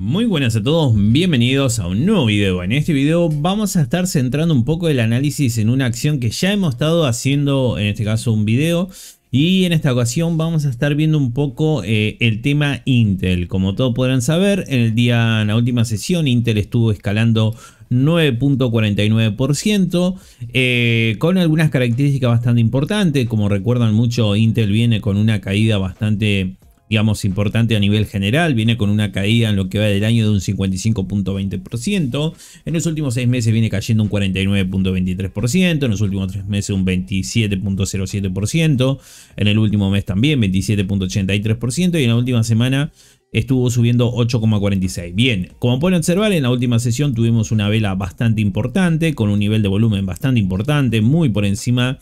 Muy buenas a todos, bienvenidos a un nuevo video. En este video vamos a estar centrando un poco el análisis en una acción que ya hemos estado haciendo, en este caso un video, y en esta ocasión vamos a estar viendo un poco eh, el tema Intel. Como todos podrán saber, en, el día, en la última sesión Intel estuvo escalando 9.49% eh, con algunas características bastante importantes. Como recuerdan mucho, Intel viene con una caída bastante digamos, importante a nivel general. Viene con una caída en lo que va del año de un 55.20%. En los últimos seis meses viene cayendo un 49.23%. En los últimos tres meses un 27.07%. En el último mes también 27.83%. Y en la última semana estuvo subiendo 8,46. Bien, como pueden observar, en la última sesión tuvimos una vela bastante importante, con un nivel de volumen bastante importante, muy por encima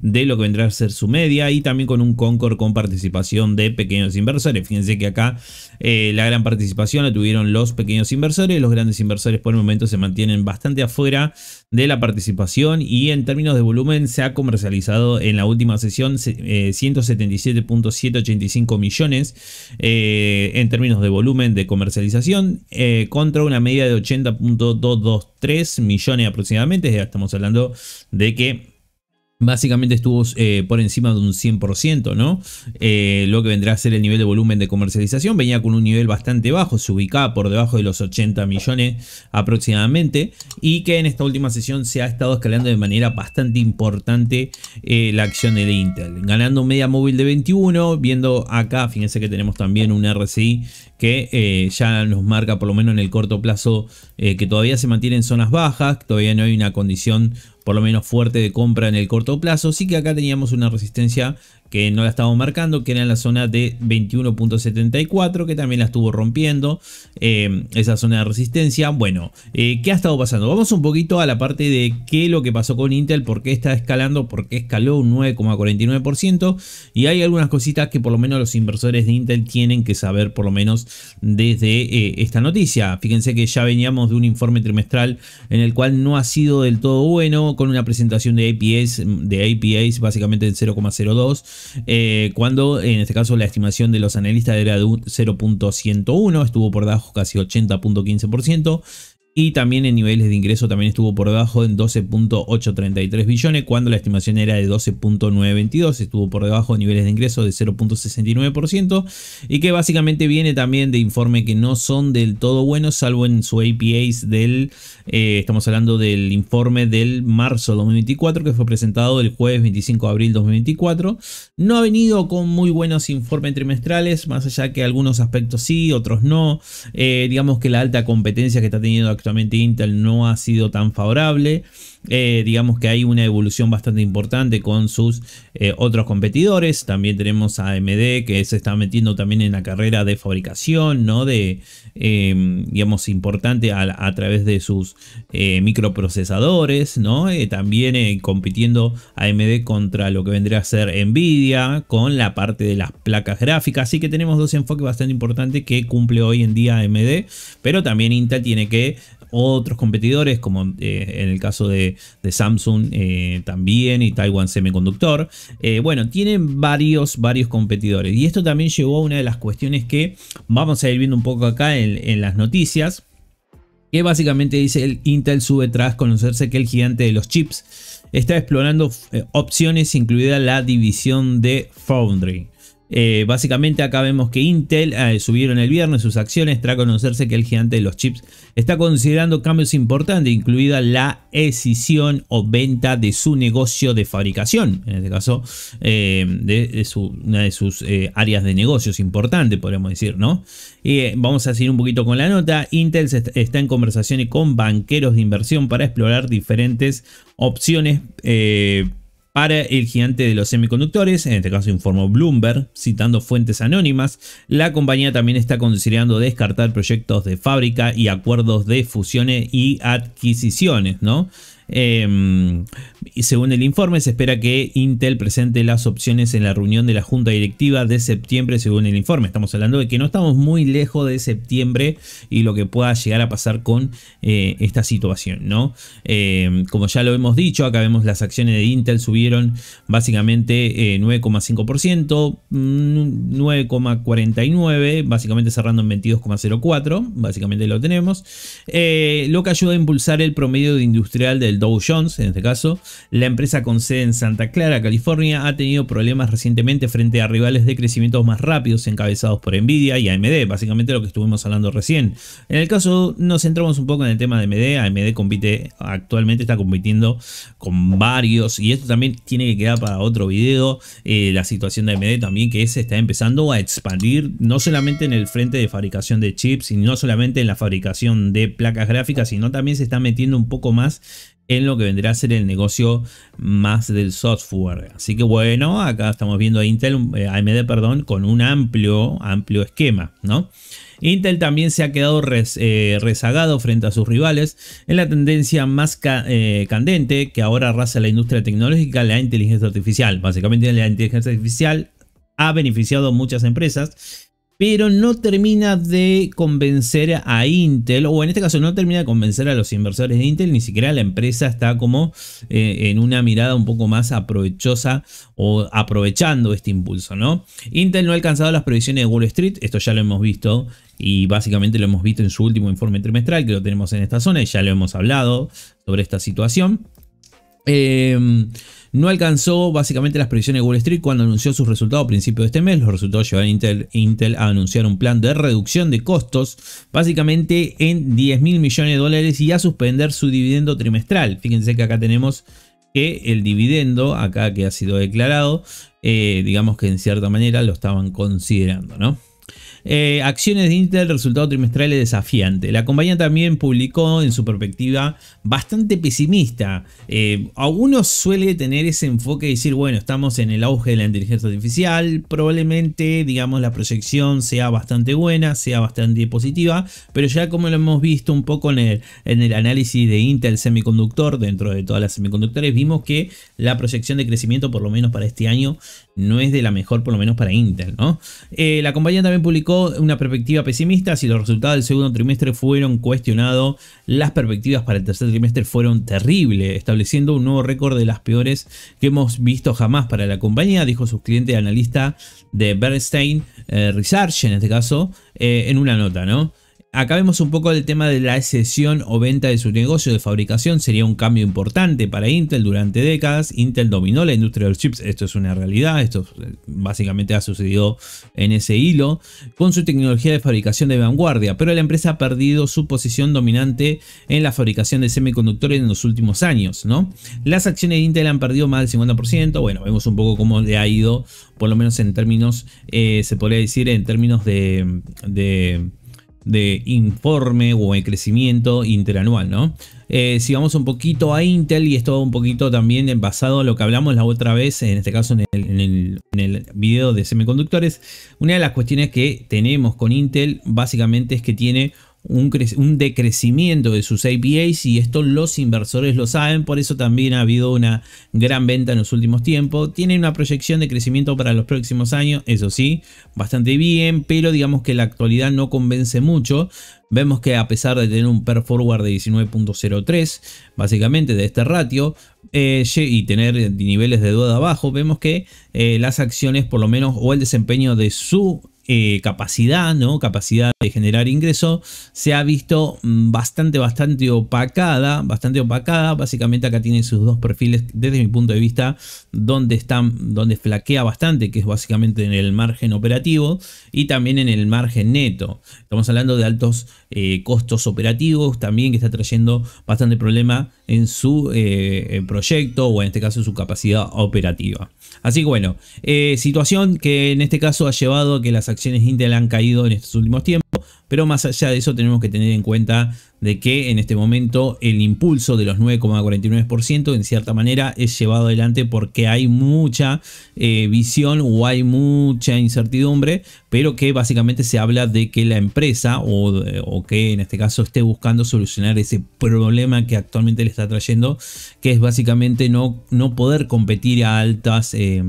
de lo que vendrá a ser su media y también con un Concord con participación de pequeños inversores. Fíjense que acá eh, la gran participación la tuvieron los pequeños inversores, los grandes inversores por el momento se mantienen bastante afuera de la participación y en términos de volumen se ha comercializado en la última sesión 177.785 eh, millones eh, en términos de volumen de comercialización eh, contra una media de 80.223 millones aproximadamente. Ya estamos hablando de que básicamente estuvo eh, por encima de un 100%, ¿no? Eh, lo que vendrá a ser el nivel de volumen de comercialización. Venía con un nivel bastante bajo, se ubicaba por debajo de los 80 millones aproximadamente. Y que en esta última sesión se ha estado escalando de manera bastante importante eh, la acción de Intel. Ganando media móvil de 21, viendo acá, fíjense que tenemos también un RSI que ya nos marca por lo menos en el corto plazo que todavía se mantiene en zonas bajas, todavía no hay una condición por lo menos fuerte de compra en el corto plazo. Sí que acá teníamos una resistencia que no la estamos marcando, que era en la zona de 21.74, que también la estuvo rompiendo, eh, esa zona de resistencia. Bueno, eh, ¿qué ha estado pasando? Vamos un poquito a la parte de qué es lo que pasó con Intel, por qué está escalando, por qué escaló un 9,49%, y hay algunas cositas que por lo menos los inversores de Intel tienen que saber, por lo menos desde eh, esta noticia. Fíjense que ya veníamos de un informe trimestral en el cual no ha sido del todo bueno, con una presentación de APS, de básicamente de 0,02, eh, cuando en este caso la estimación de los analistas era de 0.101, estuvo por debajo casi 80.15%, y también en niveles de ingreso también estuvo por debajo en 12.833 billones cuando la estimación era de 12.922, estuvo por debajo de niveles de ingreso de 0.69% y que básicamente viene también de informe que no son del todo buenos salvo en su APAs del, eh, estamos hablando del informe del marzo 2024 que fue presentado el jueves 25 de abril 2024, no ha venido con muy buenos informes trimestrales más allá que algunos aspectos sí, otros no, eh, digamos que la alta competencia que está teniendo acá Intel no ha sido tan favorable. Eh, digamos que hay una evolución bastante importante con sus eh, otros competidores. También tenemos a AMD que se está metiendo también en la carrera de fabricación, ¿no? De, em, digamos, importante a, través de sus eh, microprocesadores, ¿no? también compitiendo AMD contra lo que vendría a ser Nvidia con la parte de las placas gráficas. Así que tenemos dos enfoques bastante importantes que cumple hoy en día AMD, pero también Intel tiene que otros competidores, como eh, en el caso de, Samsung eh, también y Taiwan Semiconductor. Eh, bueno, tienen varios, varios competidores. Y esto también llevó a una de las cuestiones que vamos a ir viendo un poco acá en, en las noticias. Que básicamente dice el Intel sube tras conocerse que el gigante de los chips está explorando opciones, incluida la división de Foundry. Eh, básicamente acá vemos que Intel eh, subieron el viernes sus acciones tras conocerse que el gigante de los chips está considerando cambios importantes, incluida la escisión o venta de su negocio de fabricación, en este caso eh, de, una de sus áreas de negocios importante, podemos decir, ¿no? Y vamos a seguir un poquito con la nota. Intel está en conversaciones con banqueros de inversión para explorar diferentes opciones para el gigante de los semiconductores, en este caso informó Bloomberg, citando fuentes anónimas, la compañía también está considerando descartar proyectos de fábrica y acuerdos de fusiones y adquisiciones, ¿no? Em, y según el informe, se espera que Intel presente las opciones en la reunión de la Junta Directiva de septiembre, según el informe. Estamos hablando de que no estamos muy lejos de septiembre y lo que pueda llegar a pasar con eh, esta situación, em, como ya lo hemos dicho, acá vemos las acciones de Intel subieron básicamente 9,5%, eh, 9,49%, mm, básicamente cerrando en 22,04%, básicamente lo tenemos, eh, lo que ayuda a impulsar el promedio de industrial del Dow Jones, en este caso, la empresa con sede en Santa Clara, California, ha tenido problemas recientemente frente a rivales de crecimiento más rápidos encabezados por Nvidia y AMD, básicamente lo que estuvimos hablando recién. En el caso nos centramos un poco en el tema de AMD, AMD compite actualmente está compitiendo con varios y esto también tiene que quedar para otro video, eh, la situación de AMD también que se está empezando a expandir no solamente en el frente de fabricación de chips y no solamente en la fabricación de placas gráficas, sino también se está metiendo un poco más en lo que vendrá a ser el negocio más del software. Así que bueno, acá estamos viendo a Intel, eh, AMD, perdón, con un amplio, amplio esquema, ¿no? Intel también se ha quedado eh, rezagado frente a sus rivales en la tendencia más eh, candente que ahora arrasa la industria tecnológica, la inteligencia artificial. Básicamente la inteligencia artificial ha beneficiado muchas empresas pero no termina de convencer a Intel, o en este caso no termina de convencer a los inversores de Intel, ni siquiera la empresa está como eh, en una mirada un poco más aprovechosa o aprovechando este impulso, ¿no? Intel no ha alcanzado las previsiones de Wall Street, esto ya lo hemos visto y básicamente lo hemos visto en su último informe trimestral, que lo tenemos en esta zona y ya lo hemos hablado sobre esta situación. Eh, no alcanzó básicamente las previsiones de Wall Street cuando anunció sus resultados a principios de este mes. Los resultados llevaron a Intel, a anunciar un plan de reducción de costos básicamente en 10 mil millones de dólares y a suspender su dividendo trimestral. Fíjense que acá tenemos que el dividendo, acá que ha sido declarado, eh, digamos que en cierta manera lo estaban considerando, ¿no? Eh, acciones de Intel, resultado trimestral es desafiante. La compañía también publicó en su perspectiva bastante pesimista. Eh, algunos suele tener ese enfoque de decir, bueno, estamos en el auge de la inteligencia artificial, probablemente, digamos, la proyección sea bastante buena, sea bastante positiva, pero ya como lo hemos visto un poco en el, en el análisis de Intel Semiconductor, dentro de todas las semiconductores, vimos que la proyección de crecimiento, por lo menos para este año, no es de la mejor, por lo menos para Intel. ¿no? Eh, la compañía también publicó una perspectiva pesimista. Si los resultados del segundo trimestre fueron cuestionados, las perspectivas para el tercer trimestre fueron terribles, estableciendo un nuevo récord de las peores que hemos visto jamás para la compañía, dijo su cliente analista de Bernstein eh, Research, en este caso, eh, en una nota. ¿no? Acá vemos un poco el tema de la excesión o venta de su negocio de fabricación, sería un cambio importante para Intel durante décadas. Intel dominó la industria de los chips, esto es una realidad, esto eh, básicamente ha sucedido en ese hilo, con su tecnología de fabricación de vanguardia, pero la empresa ha perdido su posición dominante en la fabricación de semiconductores en los últimos años, ¿no? Las acciones de Intel han perdido más del 50%, bueno, vemos un poco cómo le ha ido, por lo menos en términos, eh, se podría decir, en términos de de informe o de crecimiento interanual, ¿no? Eh, si vamos un poquito a Intel, y esto un poquito también basado a lo que hablamos la otra vez, en este caso en el video de semiconductores, una de las cuestiones que tenemos con Intel básicamente es que tiene un, decrecimiento de sus APAs. y esto los inversores lo saben, por eso también ha habido una gran venta en los últimos tiempos. Tienen una proyección de crecimiento para los próximos años, eso sí, bastante bien, pero digamos que la actualidad no convence mucho. Vemos que a pesar de tener un per forward de 19.03, básicamente de este ratio, eh, y tener niveles de deuda abajo, vemos que eh, las acciones, por lo menos, o el desempeño de su eh, capacidad, ¿no? Capacidad de generar ingreso, se ha visto mm, bastante, bastante opacada, bastante opacada. Básicamente acá tiene sus dos perfiles, desde mi punto de vista, donde están, donde flaquea bastante, que es básicamente en el margen operativo y también en el margen neto. Estamos hablando de altos eh, costos operativos también que está trayendo bastante problema en su eh, proyecto o en este caso en su capacidad operativa. Así que bueno, situación que en este caso ha llevado a que las acciones acciones Intel han caído en estos últimos tiempos, pero más allá de eso tenemos que tener en cuenta de que en este momento el impulso de los 9,49% en cierta manera es llevado adelante porque hay mucha eh, visión o hay mucha incertidumbre, pero que básicamente se habla de que la empresa o, que en este caso esté buscando solucionar ese problema que actualmente le está trayendo, que es básicamente no, no poder competir a altas, eh,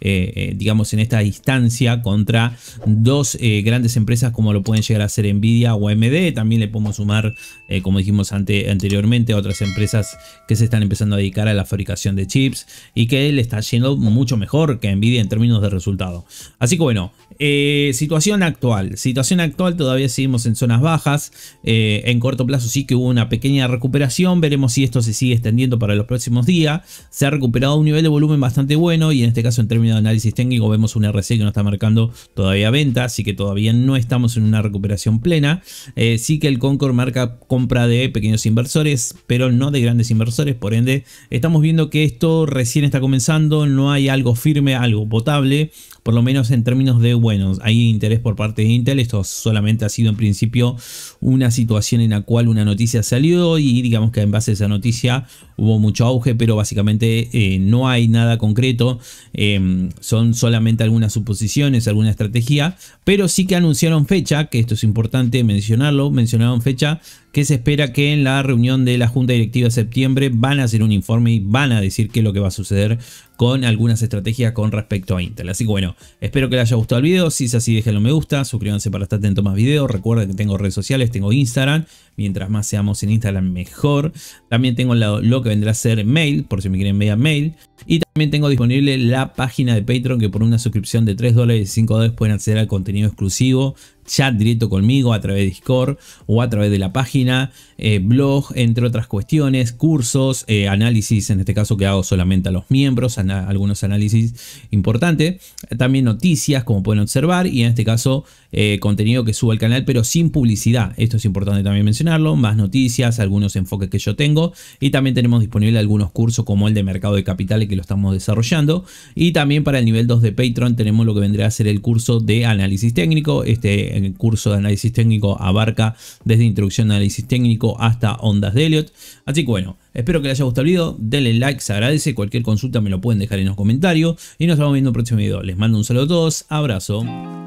eh, digamos, en esta distancia contra dos grandes empresas como lo pueden llegar a ser Nvidia o AMD, también le podemos sumar eh, como dijimos anteriormente, otras empresas que se están empezando a dedicar a la fabricación de chips y que le está yendo mucho mejor que Nvidia en términos de resultado. Así que bueno, eh, situación actual. Situación actual, todavía seguimos en zonas bajas. Eh, en corto plazo sí que hubo una pequeña recuperación. Veremos si esto se sigue extendiendo para los próximos días. Se ha recuperado un nivel de volumen bastante bueno y en este caso en términos de análisis técnico vemos un RC que no está marcando todavía venta, así que todavía no estamos en una recuperación plena. sí que el Concord marca compra de pequeños inversores, pero no de grandes inversores. Por ende, estamos viendo que esto recién está comenzando, no hay algo firme, algo potable, por lo menos en términos de, bueno, hay interés por parte de Intel. Esto solamente ha sido en principio una situación en la cual una noticia salió y digamos que en base a esa noticia hubo mucho auge, pero básicamente eh, no hay nada concreto. Em, son solamente algunas suposiciones, alguna estrategia, pero sí que anunciaron fecha, que esto es importante mencionarlo, mencionaron fecha que se espera que en la reunión de la Junta Directiva de septiembre van a hacer un informe y van a decir qué es lo que va a suceder con algunas estrategias con respecto a Intel. Así que bueno, espero que les haya gustado el video. Si es así, déjenlo me gusta, suscríbanse para estar atentos más videos. Recuerden que tengo redes sociales, tengo Instagram. Mientras más seamos en Instagram, mejor. También tengo lo que vendrá a ser mail, por si me quieren enviar mail. También tengo disponible la página de Patreon que por una suscripción de 3 dólares y 5 dólares pueden acceder al contenido exclusivo, chat directo conmigo a través de Discord o a través de la página, eh, blog, entre otras cuestiones, cursos, eh, análisis, en este caso que hago solamente a los miembros, algunos análisis importantes, también noticias como pueden observar y en este caso eh, contenido que subo al canal pero sin publicidad, esto es importante también mencionarlo, más noticias, algunos enfoques que yo tengo y también tenemos disponible algunos cursos como el de mercado de capitales que lo estamos desarrollando. Y también para el nivel 2 de Patreon tenemos lo que vendría a ser el curso de análisis técnico. Este curso de análisis técnico abarca desde introducción de análisis técnico hasta ondas de Elliot. Así que bueno, espero que les haya gustado el video. Denle like, se agradece. Cualquier consulta me lo pueden dejar en los comentarios. Y nos vamos viendo en el próximo video. Les mando un saludo a todos. Abrazo.